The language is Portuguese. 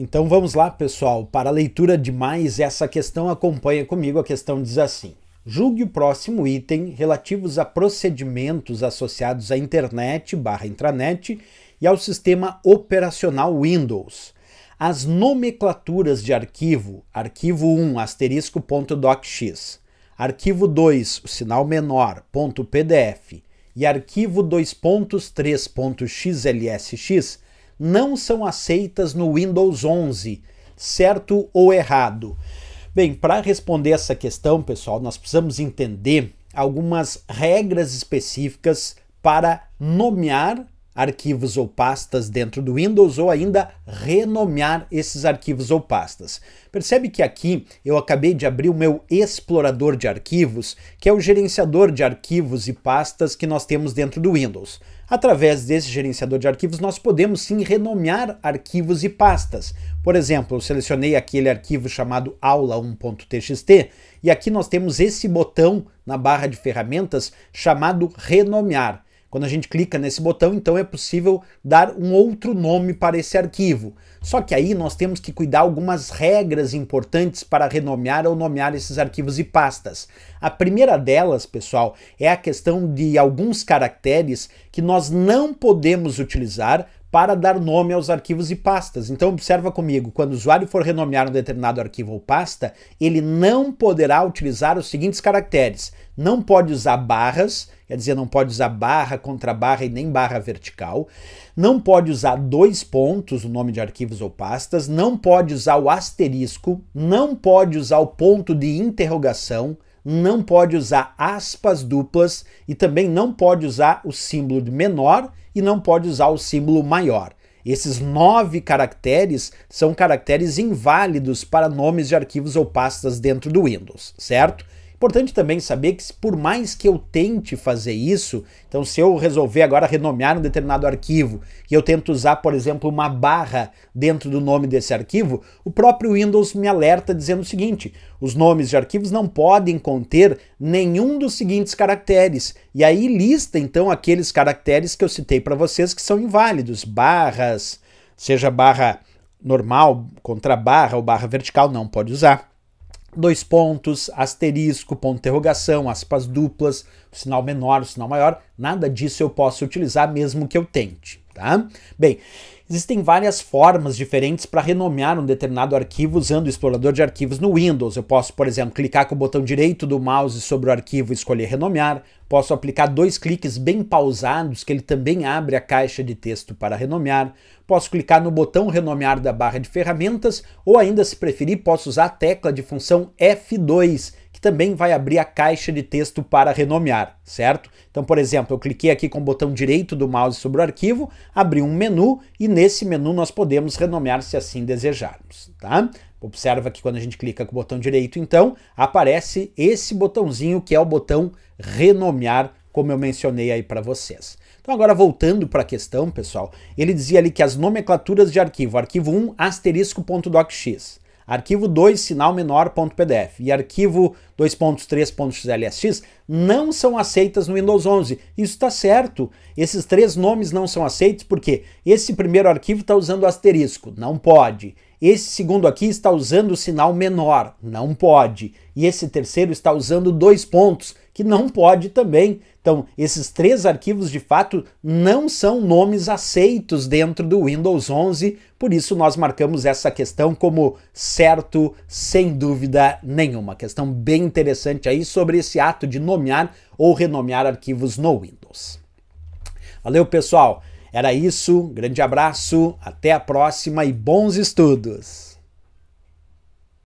Então vamos lá, pessoal, para a leitura de mais essa questão, acompanha comigo. A questão diz assim: Julgue o próximo item relativos a procedimentos associados à internet barra intranet e ao sistema operacional Windows. As nomenclaturas de arquivo, arquivo 1, asterisco ponto docx, arquivo 2, o sinal menor, ponto pdf, e arquivo 2.3.xlsx não são aceitas no Windows 11, certo ou errado? Bem, para responder essa questão, pessoal, nós precisamos entender algumas regras específicas para nomear arquivos ou pastas dentro do Windows ou ainda renomear esses arquivos ou pastas. Percebe que aqui eu acabei de abrir o meu explorador de arquivos, que é o gerenciador de arquivos e pastas que nós temos dentro do Windows. Através desse gerenciador de arquivos, nós podemos sim renomear arquivos e pastas. Por exemplo, eu selecionei aquele arquivo chamado aula1.txt e aqui nós temos esse botão na barra de ferramentas chamado renomear. Quando a gente clica nesse botão, então é possível dar um outro nome para esse arquivo. Só que aí nós temos que cuidar algumas regras importantes para renomear ou nomear esses arquivos e pastas. A primeira delas, pessoal, é a questão de alguns caracteres que nós não podemos utilizar para dar nome aos arquivos e pastas. Então observa comigo, quando o usuário for renomear um determinado arquivo ou pasta, ele não poderá utilizar os seguintes caracteres. Não pode usar barras, quer dizer, não pode usar barra, contra barra e nem barra vertical. Não pode usar dois pontos, o nome de arquivos ou pastas. Não pode usar o asterisco. Não pode usar o ponto de interrogação não pode usar aspas duplas e também não pode usar o símbolo menor e não pode usar o símbolo maior. Esses nove caracteres são caracteres inválidos para nomes de arquivos ou pastas dentro do Windows, certo? Importante também saber que, por mais que eu tente fazer isso, então se eu resolver agora renomear um determinado arquivo e eu tento usar, por exemplo, uma barra dentro do nome desse arquivo, o próprio Windows me alerta dizendo o seguinte: os nomes de arquivos não podem conter nenhum dos seguintes caracteres. E aí lista então aqueles caracteres que eu citei para vocês que são inválidos: barras, seja barra normal, contra barra ou barra vertical, não pode usar dois pontos, asterisco, ponto de interrogação, aspas duplas, sinal menor, sinal maior, nada disso eu posso utilizar mesmo que eu tente tá? Bem, existem várias formas diferentes para renomear um determinado arquivo usando o explorador de arquivos no Windows. Eu posso, por exemplo, clicar com o botão direito do mouse sobre o arquivo e escolher renomear. Posso aplicar dois cliques bem pausados, que ele também abre a caixa de texto para renomear. Posso clicar no botão renomear da barra de ferramentas, ou ainda, se preferir, posso usar a tecla de função F2, que também vai abrir a caixa de texto para renomear, certo? Então, por exemplo, eu cliquei aqui com o botão direito do mouse sobre o arquivo, abri um menu e nesse menu nós podemos renomear se assim desejarmos, tá? Observa que quando a gente clica com o botão direito, então, aparece esse botãozinho que é o botão renomear, como eu mencionei aí para vocês. Então agora voltando para a questão, pessoal, ele dizia ali que as nomenclaturas de arquivo, arquivo 1, asterisco.docx, Arquivo 2, sinal menor.pdf e arquivo 2.3.xlsx não são aceitas no Windows 11. Isso está certo. Esses três nomes não são aceitos porque esse primeiro arquivo está usando asterisco, não pode. Esse segundo aqui está usando o sinal menor, não pode. E esse terceiro está usando dois pontos, que não pode também. Então, esses três arquivos de fato não são nomes aceitos dentro do Windows 11, por isso nós marcamos essa questão como certo, sem dúvida nenhuma. Questão bem interessante aí sobre esse ato de nomear ou renomear arquivos no Windows. Valeu, pessoal! Era isso, grande abraço, até a próxima e bons estudos!